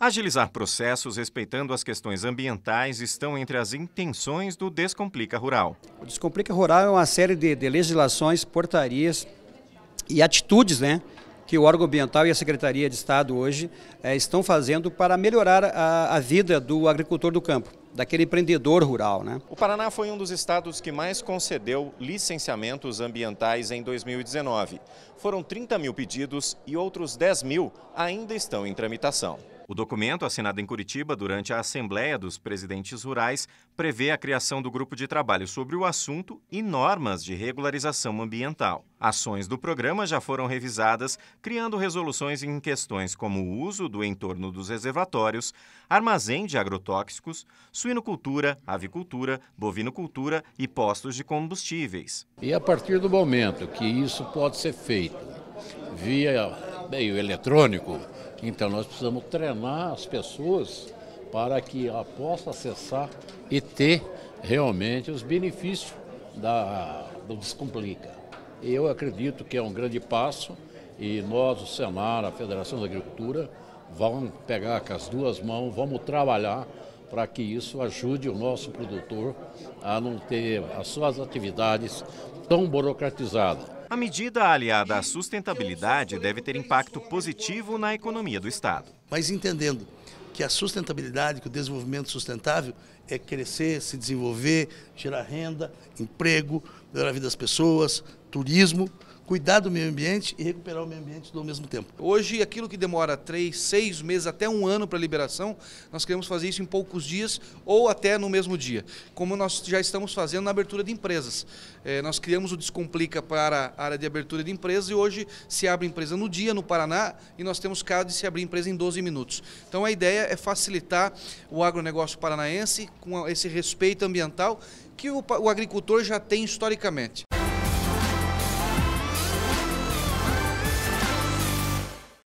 Agilizar processos respeitando as questões ambientais estão entre as intenções do Descomplica Rural. O Descomplica Rural é uma série de, de legislações, portarias e atitudes, né? que o órgão ambiental e a Secretaria de Estado hoje eh, estão fazendo para melhorar a, a, vida do agricultor do campo, daquele empreendedor rural. Né? O Paraná foi um dos estados que mais concedeu licenciamentos ambientais em 2019. Foram 30 mil pedidos e outros 10 mil ainda estão em tramitação. O documento, assinado em Curitiba durante a Assembleia dos Presidentes Rurais, prevê a criação do grupo de trabalho sobre o assunto e normas de regularização ambiental. Ações do programa já foram revisadas, criando resoluções em questões como o uso do entorno dos reservatórios, armazém de agrotóxicos, suinocultura, avicultura, bovinocultura e postos de combustíveis. E a partir do momento que isso pode ser feito via meio eletrônico, então nós precisamos treinar as pessoas para que ela possa acessar e ter realmente os benefícios da, do Descomplica. Eu acredito que é um grande passo e nós, o Senar, a Federação da Agricultura, vamos pegar com as duas mãos, vamos trabalhar para que isso ajude o nosso produtor a não ter as suas atividades tão burocratizadas. A medida aliada à sustentabilidade deve ter impacto positivo na economia do Estado. Mas entendendo que a sustentabilidade, que o desenvolvimento sustentável é crescer, se desenvolver, gerar renda, emprego, melhorar a vida das pessoas, turismo cuidar do meio ambiente e recuperar o meio ambiente ao mesmo tempo. Hoje, aquilo que demora três, seis meses, até um ano para liberação, nós queremos fazer isso em poucos dias ou até no mesmo dia, como nós já estamos fazendo na abertura de empresas. É, nós criamos o Descomplica para a área de abertura de empresas e hoje se abre empresa no dia, no Paraná, e nós temos caso de se abrir empresa em 12 minutos. Então, a ideia é facilitar o agronegócio paranaense com esse respeito ambiental que o, agricultor já tem historicamente.